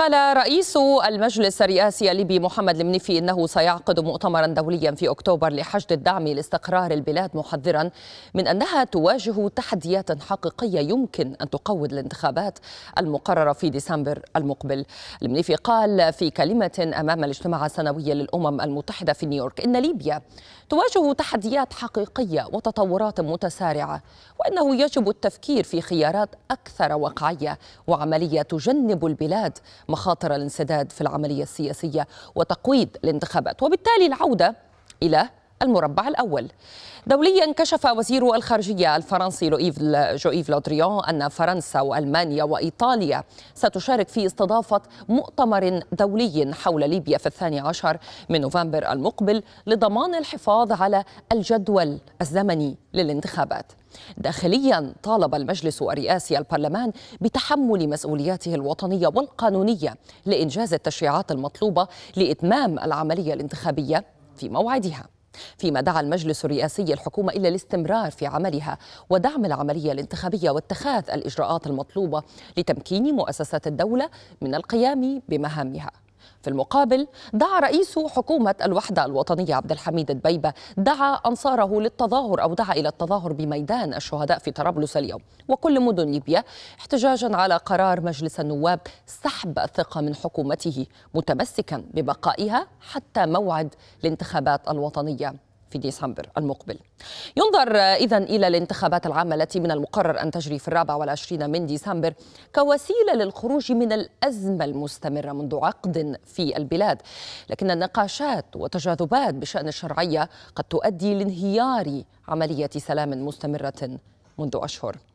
قال رئيس المجلس الرئاسي الليبي محمد المنيفي انه سيعقد مؤتمرا دوليا في اكتوبر لحشد الدعم لاستقرار البلاد محذرا من انها تواجه تحديات حقيقيه يمكن ان تقود الانتخابات المقرره في ديسمبر المقبل. المنيفي قال في كلمه امام الاجتماع السنوي للامم المتحده في نيويورك ان ليبيا تواجه تحديات حقيقيه وتطورات متسارعه وانه يجب التفكير في خيارات اكثر واقعيه وعمليه تجنب البلاد مخاطر الانسداد في العملية السياسية وتقويض الانتخابات وبالتالي العودة إلى المربع الأول دوليا كشف وزير الخارجية الفرنسي لويف جويف لودريون أن فرنسا وألمانيا وإيطاليا ستشارك في استضافة مؤتمر دولي حول ليبيا في الثاني عشر من نوفمبر المقبل لضمان الحفاظ على الجدول الزمني للانتخابات داخليا طالب المجلس الرئاسي البرلمان بتحمل مسؤولياته الوطنيه والقانونيه لانجاز التشريعات المطلوبه لاتمام العمليه الانتخابيه في موعدها فيما دعا المجلس الرئاسي الحكومة إلى الاستمرار في عملها ودعم العملية الانتخابية واتخاذ الإجراءات المطلوبة لتمكين مؤسسات الدولة من القيام بمهامها في المقابل دعا رئيس حكومة الوحدة الوطنية عبد الحميد البيبة دعا أنصاره للتظاهر أو دعا إلى التظاهر بميدان الشهداء في طرابلس اليوم وكل مدن ليبيا احتجاجا على قرار مجلس النواب سحب الثقة من حكومته متمسكا ببقائها حتى موعد الانتخابات الوطنية في ديسمبر المقبل ينظر إذا إلى الانتخابات العامة التي من المقرر أن تجري في الرابع والعشرين من ديسمبر كوسيلة للخروج من الأزمة المستمرة منذ عقد في البلاد لكن النقاشات وتجاذبات بشأن الشرعية قد تؤدي لانهيار عملية سلام مستمرة منذ أشهر